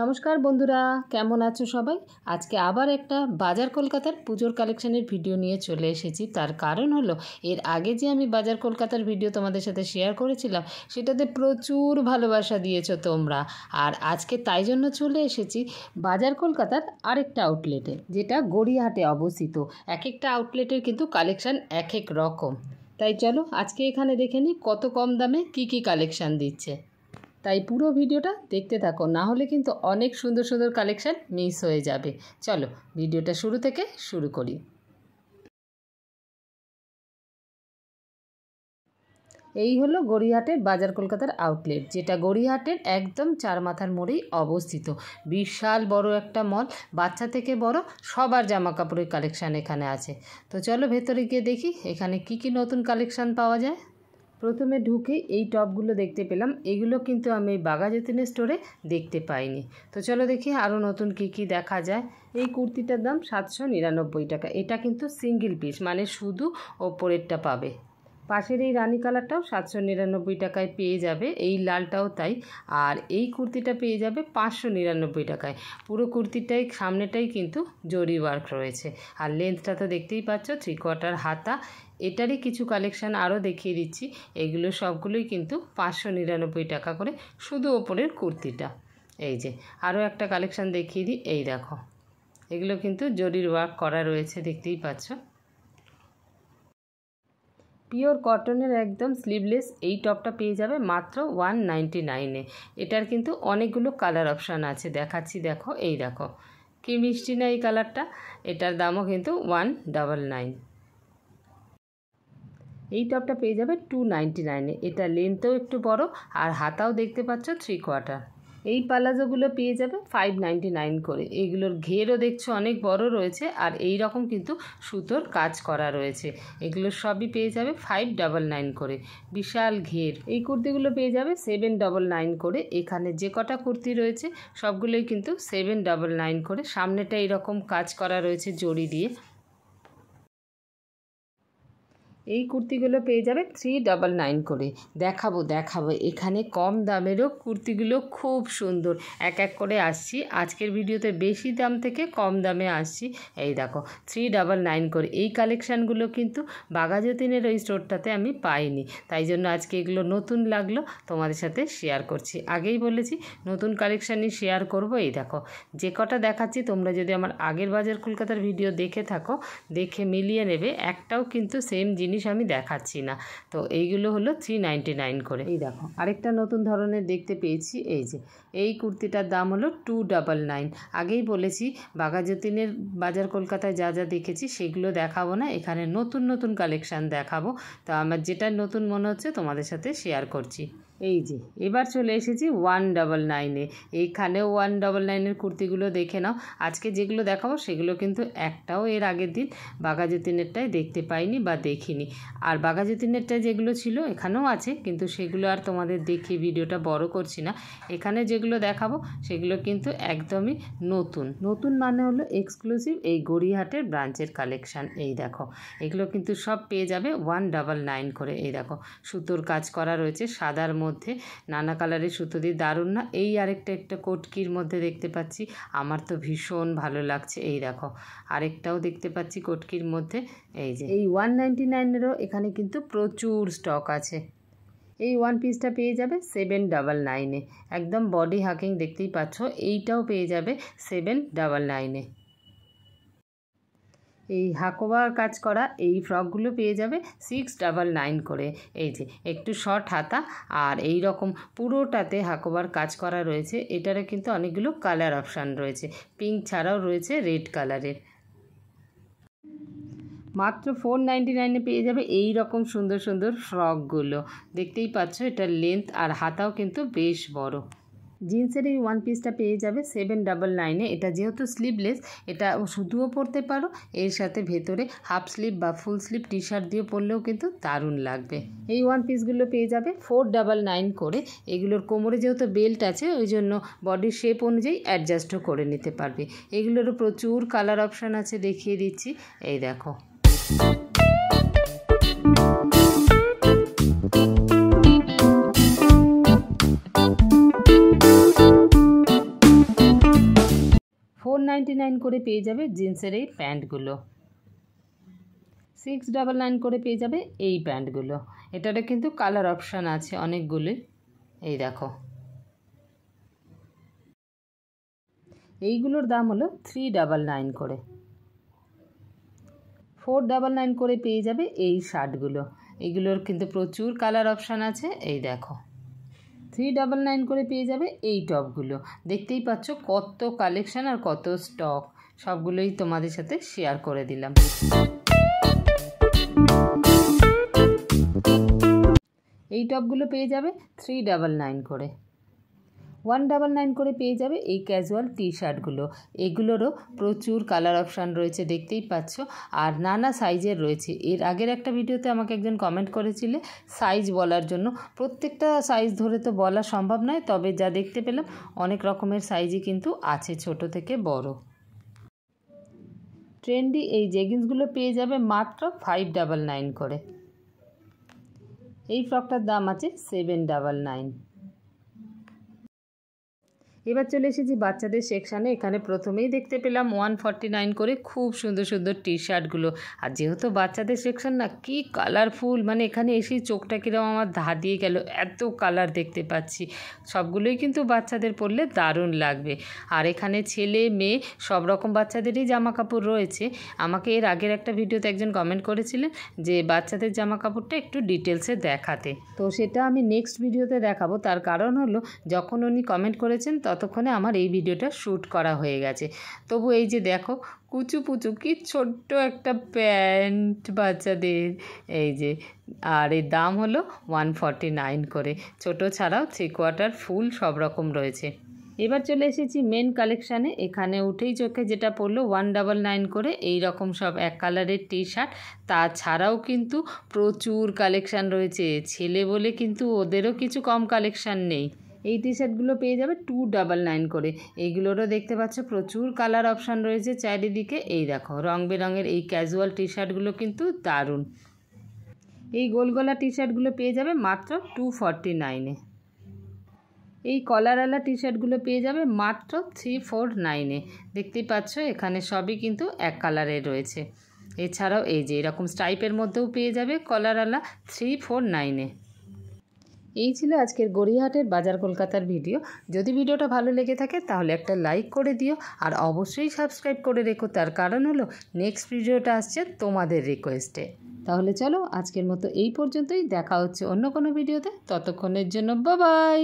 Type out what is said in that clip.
নমস্কার বন্ধুরা কেমন আছো সবাই আজকে আবার একটা বাজার কলকাতার পুজোর কালেকশানের ভিডিও নিয়ে চলে এসেছি তার কারণ হলো এর আগে যে আমি বাজার কলকাতার ভিডিও তোমাদের সাথে শেয়ার করেছিলাম সেটাতে প্রচুর ভালোবাসা দিয়েছো তোমরা আর আজকে তাই জন্য চলে এসেছি বাজার কলকাতার আরেকটা আউটলেটে যেটা গড়িয়াহাটে অবস্থিত এক একটা আউটলেটের কিন্তু কালেকশান এক এক রকম তাই চলো আজকে এখানে দেখে নিই কত কম দামে কী কী কালেকশান দিচ্ছে তাই পুরো ভিডিওটা দেখতে থাকো না হলে কিন্তু অনেক সুন্দর সুন্দর কালেকশান মিস হয়ে যাবে চলো ভিডিওটা শুরু থেকে শুরু করি এই হলো গড়িয়াহাটের বাজার কলকাতার আউটলেট যেটা গড়িয়াহাটের একদম চার মাথার মোড়েই অবস্থিত বিশাল বড় একটা মল বাচ্চা থেকে বড় সবার জামা কাপড়ের কালেকশান এখানে আছে তো চলো ভেতরে গিয়ে দেখি এখানে কি কি নতুন কালেকশান পাওয়া যায় প্রথমে ঢুকে এই টপগুলো দেখতে পেলাম এগুলো কিন্তু আমি বাগা যতীনের স্টোরে দেখতে পাইনি তো চলো দেখি আরও নতুন কি কি দেখা যায় এই কুর্তিটার দাম সাতশো নিরানব্বই টাকা এটা কিন্তু সিঙ্গেল পিস মানে শুধু ওপরেরটা পাবে পাশের এই রানি কালারটাও সাতশো নিরানব্বই টাকায় পেয়ে যাবে এই লালটাও তাই আর এই কুর্তিটা পেয়ে যাবে পাঁচশো নিরানব্বই টাকায় পুরো কুর্তিটাই সামনেটাই কিন্তু জরি ওয়ার্ক রয়েছে আর লেন্থটা তো দেখতেই পাচ্ছ থ্রি কোয়ার্টার হাতা এটারই কিছু কালেকশান আরও দেখিয়ে দিচ্ছি এগুলো সবগুলোই কিন্তু পাঁচশো নিরানব্বই টাকা করে শুধু ওপরের কুর্তিটা এই যে আরও একটা কালেকশান দেখিয়ে দিই এই দেখো এগুলো কিন্তু জরির ওয়ার্ক করা রয়েছে দেখতেই পাচ্ছ পিওর কটনের একদম স্লিভলেস এই টপটা পেয়ে যাবে মাত্র ওয়ান নাইনটি নাইনে এটার কিন্তু অনেকগুলো কালার অপশান আছে দেখাচ্ছি দেখো এই দেখো কি মিষ্টি না এই কালারটা এটার দামও কিন্তু ওয়ান ডাবল নাইন এই টপটা পেয়ে যাবে টু নাইনটি নাইনে এটা লেন্থও একটু বড় আর হাতাও দেখতে পাচ্ছ থ্রি কোয়ার্টার এই পালাজোগুলো পেয়ে যাবে ফাইভ নাইনটি নাইন করে এগুলোর ঘেরও দেখছো অনেক বড় রয়েছে আর এই রকম কিন্তু সুতোর কাজ করা রয়েছে এগুলো সবই পেয়ে যাবে ফাইভ ডবল নাইন করে বিশাল ঘের এই কুর্তিগুলো পেয়ে যাবে সেভেন ডবল নাইন করে এখানে যে কটা কুর্তি রয়েছে সবগুলোই কিন্তু সেভেন ডবল নাইন করে সামনেটা এরকম কাজ করা রয়েছে জড়ি দিয়ে এই কুর্তিগুলো পেয়ে যাবে থ্রি ডাবল নাইন করে দেখাবো দেখাবো এখানে কম দামেরও কুর্তিগুলো খুব সুন্দর এক এক করে আসছি আজকের ভিডিওতে বেশি দাম থেকে কম দামে আসছি এই দেখো থ্রি ডাবল নাইন করে এই কালেকশানগুলো কিন্তু বাঘাযতীনের ওই স্টোরটাতে আমি পাইনি তাই জন্য আজকে এগুলো নতুন লাগলো তোমাদের সাথে শেয়ার করছি আগেই বলেছি নতুন কালেকশানই শেয়ার করব এই দেখো যে কটা দেখাচ্ছি তোমরা যদি আমার আগের বাজার কলকাতার ভিডিও দেখে থাকো দেখে মিলিয়ে নেবে একটাও কিন্তু সেম জিনিস জিনিস আমি দেখাচ্ছি না তো এইগুলো হলো থ্রি নাইন করে এই দেখো আরেকটা নতুন ধরনের দেখতে পেয়েছি এই যে এই কুর্তিটার দাম হলো টু ডাবল নাইন আগেই বলেছি বাঘাযতীনের বাজার কলকাতায় যা যা দেখেছি সেগুলো দেখাবো না এখানে নতুন নতুন কালেকশান দেখাবো তো আমার যেটা নতুন মনে হচ্ছে তোমাদের সাথে শেয়ার করছি এই যে এবার চলে এসেছি ওয়ান ডাবল নাইনে এইখানেও ওয়ান ডাবল নাইনের কুর্তিগুলো দেখে নাও আজকে যেগুলো দেখাবো সেগুলো কিন্তু একটাও এর আগের দিন বাঘাযতীনেরটাই দেখতে পাইনি বা দেখিনি আর বাঘাযতীনেরটায় যেগুলো ছিল এখানেও আছে কিন্তু সেগুলো আর তোমাদের দেখে ভিডিওটা বড় করছি না এখানে যেগুলো দেখাবো সেগুলো কিন্তু একদমই নতুন নতুন মানে হলো এক্সক্লুসিভ এই গড়িয়াহাটের ব্রাঞ্চের কালেকশান এই দেখো এগুলো কিন্তু সব পেয়ে যাবে ওয়ান ডাবল নাইন করে এই দেখো সুতোর কাজ করা রয়েছে সাদার মধ্যে মধ্যে নানা কালারের সুতো দিয়ে দারুণ না এই আরেকটা একটা কটকির মধ্যে দেখতে পাচ্ছি আমার তো ভীষণ ভালো লাগছে এই দেখো আরেকটাও দেখতে পাচ্ছি কটকির মধ্যে এই যে এই ওয়ান নাইনটি নাইনেরও এখানে কিন্তু প্রচুর স্টক আছে এই ওয়ান পিসটা পেয়ে যাবে সেভেন ডাবল নাইনে একদম বডি হাকিং দেখতেই পাচ্ছ এইটাও পেয়ে যাবে সেভেন ডাবল নাইনে এই হাকোবার কাজ করা এই ফ্রকগুলো পেয়ে যাবে সিক্স ডাবল নাইন করে এই যে একটু শর্ট হাতা আর এই রকম পুরোটাতে হাকোবার কাজ করা রয়েছে এটারও কিন্তু অনেকগুলো কালার অপশান রয়েছে পিঙ্ক ছাড়াও রয়েছে রেড কালারের মাত্র ফোর নাইনটি নাইনে পেয়ে যাবে এই রকম সুন্দর সুন্দর ফ্রকগুলো দেখতেই পাচ্ছ এটার লেন্থ আর হাতাও কিন্তু বেশ বড় জিন্সের এই ওয়ান পিসটা পেয়ে যাবে সেভেন ডাবল নাইনে এটা যেহেতু স্লিভলেস এটা শুধুও পরতে পারো এর সাথে ভেতরে হাফ স্লিপ বা ফুল স্লিপ টি শার্ট দিয়ে পরলেও কিন্তু দারুণ লাগবে এই ওয়ান পিসগুলো পেয়ে যাবে ফোর ডাবল নাইন করে এগুলোর কোমরে যেহেতু বেল্ট আছে ওই জন্য বডির শেপ অনুযায়ী অ্যাডজাস্টও করে নিতে পারবে এগুলোরও প্রচুর কালার অপশান আছে দেখিয়ে দিচ্ছি এই দেখো নাইন করে পেয়ে যাবে জিন্সের এই প্যান্টগুলো সিক্স ডাবল নাইন করে পেয়ে যাবে এই প্যান্টগুলো এটারও কিন্তু কালার অপশান আছে অনেকগুলি এই দেখো এইগুলোর দাম হলো থ্রি ডাবল নাইন করে ফোর ডাবল নাইন করে পেয়ে যাবে এই শার্টগুলো এগুলোর কিন্তু প্রচুর কালার অপশান আছে এই দেখো থ্রি ডাবল নাইন করে পেয়ে যাবে এই টপগুলো দেখতেই পাচ্ছ কত কালেকশান আর কত স্টক সবগুলোই তোমাদের সাথে শেয়ার করে দিলাম এই টপগুলো পেয়ে যাবে থ্রি ডাবল নাইন করে ওয়ান ডাবল নাইন করে পেয়ে যাবে এই ক্যাজুয়াল টি শার্টগুলো এগুলোরও প্রচুর কালার অপশান রয়েছে দেখতেই পাচ্ছ আর নানা সাইজের রয়েছে এর আগের একটা ভিডিওতে আমাকে একজন কমেন্ট করেছিলে সাইজ বলার জন্য প্রত্যেকটা সাইজ ধরে তো বলা সম্ভব নয় তবে যা দেখতে পেলাম অনেক রকমের সাইজই কিন্তু আছে ছোট থেকে বড় ট্রেন্ডি এই জেগিন্সগুলো পেয়ে যাবে মাত্র ফাইভ ডাবল নাইন করে এই ফ্রকটার দাম আছে সেভেন ডাবল নাইন এবার চলে এসেছি বাচ্চাদের সেকশানে এখানে প্রথমেই দেখতে পেলাম ওয়ান ফর্টি নাইন করে খুব সুন্দর সুন্দর টি শার্টগুলো আর যেহেতু বাচ্চাদের সেকশান না কি কালারফুল মানে এখানে এসেই চোখটা কীরকম আমার ধা দিয়ে গেল এত কালার দেখতে পাচ্ছি সবগুলোই কিন্তু বাচ্চাদের পরলে দারুণ লাগবে আর এখানে ছেলে মেয়ে সব রকম বাচ্চাদেরই জামা কাপড় রয়েছে আমাকে এর আগের একটা ভিডিওতে একজন কমেন্ট করেছিলেন যে বাচ্চাদের জামা কাপড়টা একটু ডিটেলসে দেখাতে তো সেটা আমি নেক্সট ভিডিওতে দেখাবো তার কারণ হলো যখন উনি কমেন্ট করেছেন তত ততক্ষণে আমার এই ভিডিওটা শ্যুট করা হয়ে গেছে তবু এই যে দেখো কুচু পুচু কি ছোট্ট একটা প্যান্ট বাচ্চাদের এই যে আর এর দাম হলো ওয়ান ফর্টি নাইন করে ছোট ছাড়াও থ্রি কোয়ার্টার ফুল সব রকম রয়েছে এবার চলে এসেছি মেন কালেকশানে এখানে উঠেই চোখে যেটা পড়লো ওয়ান ডাবল নাইন করে এই রকম সব এক কালারের টি শার্ট তাছাড়াও কিন্তু প্রচুর কালেকশান রয়েছে ছেলে বলে কিন্তু ওদেরও কিছু কম কালেকশান নেই এই টি শার্টগুলো পেয়ে যাবে টু ডাবল নাইন করে এইগুলোরও দেখতে পাচ্ছ প্রচুর কালার অপশান রয়েছে চারিদিকে এই দেখো রং বেরঙের এই ক্যাজুয়াল টি শার্টগুলো কিন্তু দারুণ এই গোলগলা টি শার্টগুলো পেয়ে যাবে মাত্র টু ফর্টি নাইনে এই কলারওয়ালা টি শার্টগুলো পেয়ে যাবে মাত্র থ্রি ফোর নাইনে দেখতেই পাচ্ছ এখানে সবই কিন্তু এক কালারের রয়েছে এছাড়াও এই যে এরকম স্টাইপের মধ্যেও পেয়ে যাবে কলারওয়ালা থ্রি ফোর নাইনে এই ছিল আজকের গড়িয়াহাটের বাজার কলকাতার ভিডিও যদি ভিডিওটা ভালো লেগে থাকে তাহলে একটা লাইক করে দিও আর অবশ্যই সাবস্ক্রাইব করে রেখো তার কারণ হলো নেক্সট ভিডিওটা আসছে তোমাদের রিকোয়েস্টে তাহলে চলো আজকের মতো এই পর্যন্তই দেখা হচ্ছে অন্য কোনো ভিডিওতে ততক্ষণের জন্য বাবাই